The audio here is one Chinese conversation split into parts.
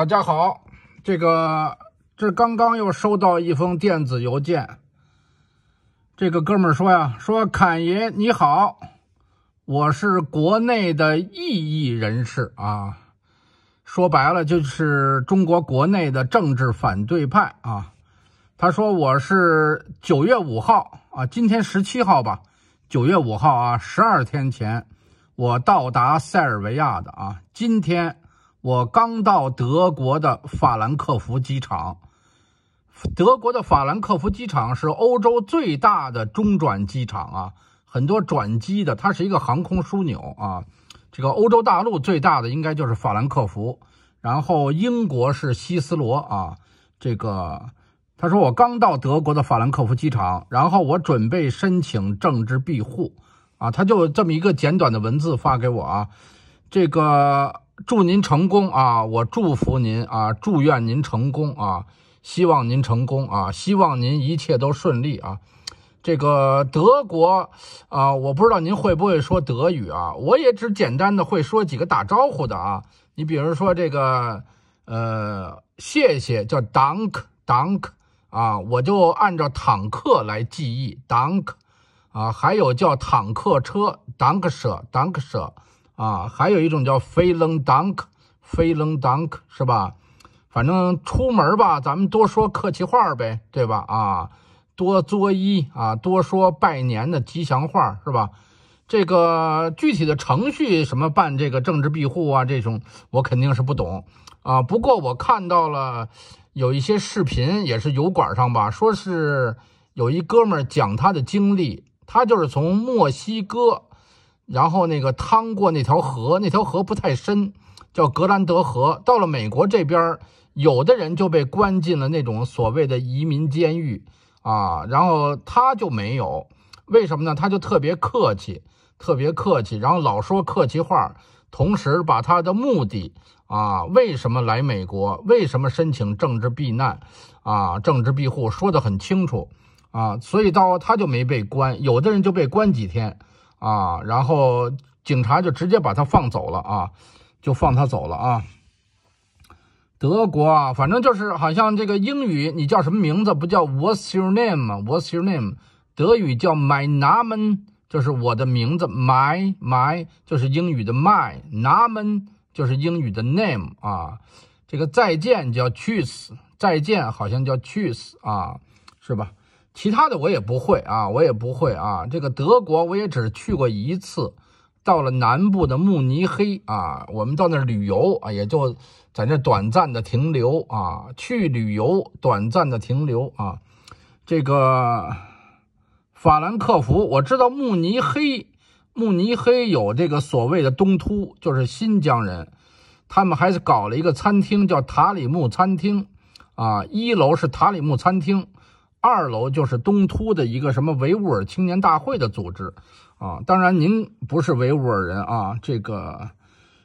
大家好，这个这刚刚又收到一封电子邮件。这个哥们说呀，说侃爷你好，我是国内的异议人士啊，说白了就是中国国内的政治反对派啊。他说我是九月五号啊，今天十七号吧，九月五号啊，十二天前我到达塞尔维亚的啊，今天。我刚到德国的法兰克福机场，德国的法兰克福机场是欧洲最大的中转机场啊，很多转机的，它是一个航空枢纽啊。这个欧洲大陆最大的应该就是法兰克福，然后英国是希斯罗啊。这个他说我刚到德国的法兰克福机场，然后我准备申请政治庇护啊，他就这么一个简短的文字发给我啊，这个。祝您成功啊！我祝福您啊！祝愿您成功啊！希望您成功啊！希望您一切都顺利啊！这个德国啊，我不知道您会不会说德语啊？我也只简单的会说几个打招呼的啊。你比如说这个呃，谢谢叫 Dank Dank 啊，我就按照坦克来记忆 Dank 啊，还有叫坦克车 Danker d a n k e 啊，还有一种叫飞棱 dunk，飞棱 dunk 是吧？反正出门吧，咱们多说客气话呗，对吧？啊，多作揖啊，多说拜年的吉祥话是吧？这个具体的程序什么办这个政治庇护啊，这种我肯定是不懂啊。不过我看到了有一些视频，也是油管上吧，说是有一哥们讲他的经历，他就是从墨西哥。然后那个趟过那条河，那条河不太深，叫格兰德河。到了美国这边，有的人就被关进了那种所谓的移民监狱啊。然后他就没有，为什么呢？他就特别客气，特别客气，然后老说客气话，同时把他的目的啊，为什么来美国，为什么申请政治避难，啊，政治庇护说的很清楚啊。所以到他就没被关，有的人就被关几天。啊，然后警察就直接把他放走了啊，就放他走了啊。德国啊，反正就是好像这个英语，你叫什么名字不叫 What's your name 吗？What's your name？德语叫 My n a m e 就是我的名字。My My 就是英语的 My，Namen 就是英语的 Name 啊。这个再见叫 c h o o s e 再见好像叫 c h o o s e 啊，是吧？其他的我也不会啊，我也不会啊。这个德国我也只去过一次，到了南部的慕尼黑啊，我们到那儿旅游啊，也就在这短暂的停留啊。去旅游，短暂的停留啊。这个法兰克福，我知道慕尼黑，慕尼黑有这个所谓的东突，就是新疆人，他们还是搞了一个餐厅叫塔里木餐厅啊，一楼是塔里木餐厅。二楼就是东突的一个什么维吾尔青年大会的组织啊，当然您不是维吾尔人啊。这个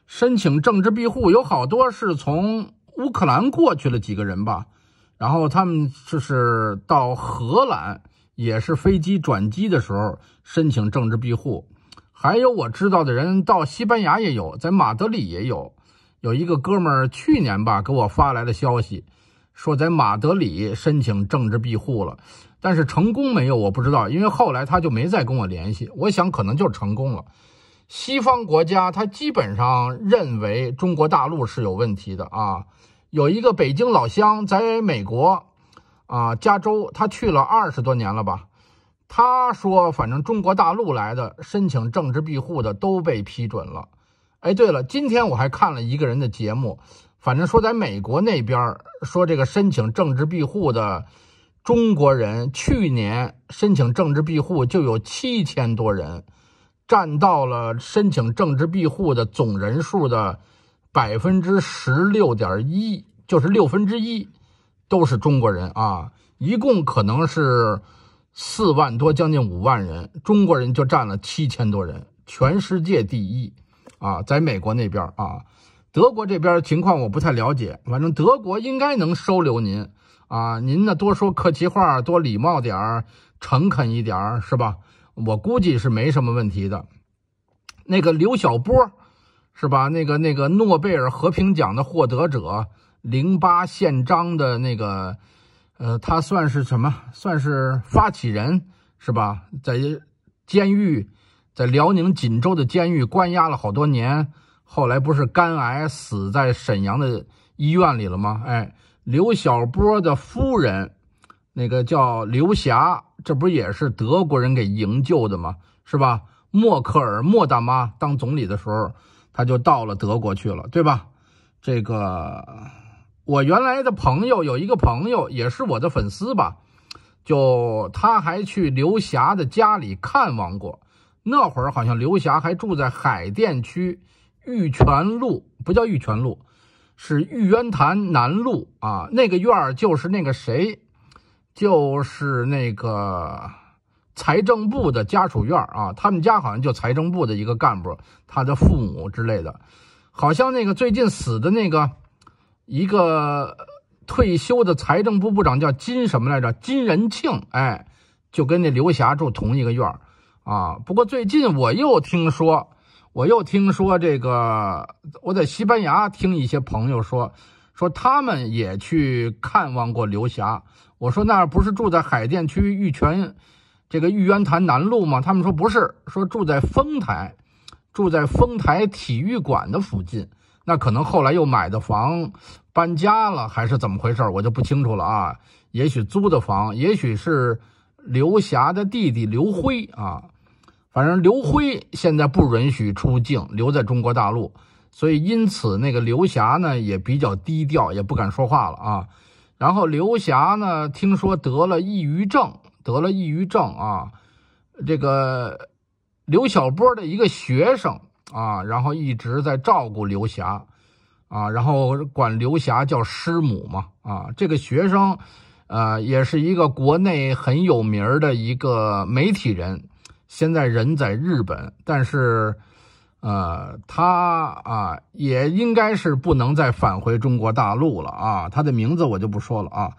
申请政治庇护有好多是从乌克兰过去了几个人吧，然后他们就是到荷兰，也是飞机转机的时候申请政治庇护。还有我知道的人到西班牙也有，在马德里也有，有一个哥们儿去年吧给我发来的消息。说在马德里申请政治庇护了，但是成功没有我不知道，因为后来他就没再跟我联系。我想可能就成功了。西方国家他基本上认为中国大陆是有问题的啊。有一个北京老乡在美国，啊，加州，他去了二十多年了吧？他说反正中国大陆来的申请政治庇护的都被批准了。哎，对了，今天我还看了一个人的节目。反正说，在美国那边说这个申请政治庇护的中国人，去年申请政治庇护就有七千多人，占到了申请政治庇护的总人数的百分之十六点一，就是六分之一，都是中国人啊！一共可能是四万多，将近五万人，中国人就占了七千多人，全世界第一啊！在美国那边啊。德国这边情况我不太了解，反正德国应该能收留您啊！您呢，多说客气话，多礼貌点儿，诚恳一点儿，是吧？我估计是没什么问题的。那个刘晓波，是吧？那个那个诺贝尔和平奖的获得者，零八宪章的那个，呃，他算是什么？算是发起人，是吧？在监狱，在辽宁锦州的监狱关押了好多年。后来不是肝癌死在沈阳的医院里了吗？哎，刘晓波的夫人，那个叫刘霞，这不也是德国人给营救的吗？是吧？默克尔，莫大妈当总理的时候，她就到了德国去了，对吧？这个，我原来的朋友有一个朋友也是我的粉丝吧，就他还去刘霞的家里看望过。那会儿好像刘霞还住在海淀区。玉泉路不叫玉泉路，是玉渊潭南路啊。那个院儿就是那个谁，就是那个财政部的家属院啊。他们家好像就财政部的一个干部，他的父母之类的。好像那个最近死的那个，一个退休的财政部部长叫金什么来着？金仁庆，哎，就跟那刘霞住同一个院儿啊。不过最近我又听说。我又听说这个，我在西班牙听一些朋友说，说他们也去看望过刘霞。我说那不是住在海淀区玉泉，这个玉渊潭南路吗？他们说不是，说住在丰台，住在丰台体育馆的附近。那可能后来又买的房，搬家了还是怎么回事？我就不清楚了啊。也许租的房，也许是刘霞的弟弟刘辉啊。反正刘辉现在不允许出境，留在中国大陆，所以因此那个刘霞呢也比较低调，也不敢说话了啊。然后刘霞呢听说得了抑郁症，得了抑郁症啊，这个刘晓波的一个学生啊，然后一直在照顾刘霞，啊，然后管刘霞叫师母嘛啊。这个学生，呃，也是一个国内很有名的一个媒体人。现在人在日本，但是，呃，他啊也应该是不能再返回中国大陆了啊。他的名字我就不说了啊。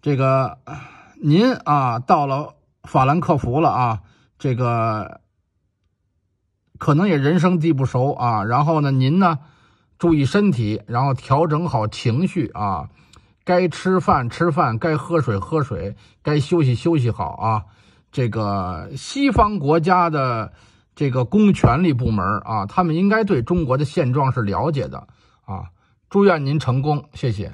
这个，您啊到了法兰克福了啊，这个可能也人生地不熟啊。然后呢，您呢注意身体，然后调整好情绪啊。该吃饭吃饭，该喝水喝水，该休息休息好啊。这个西方国家的这个公权力部门啊，他们应该对中国的现状是了解的啊。祝愿您成功，谢谢。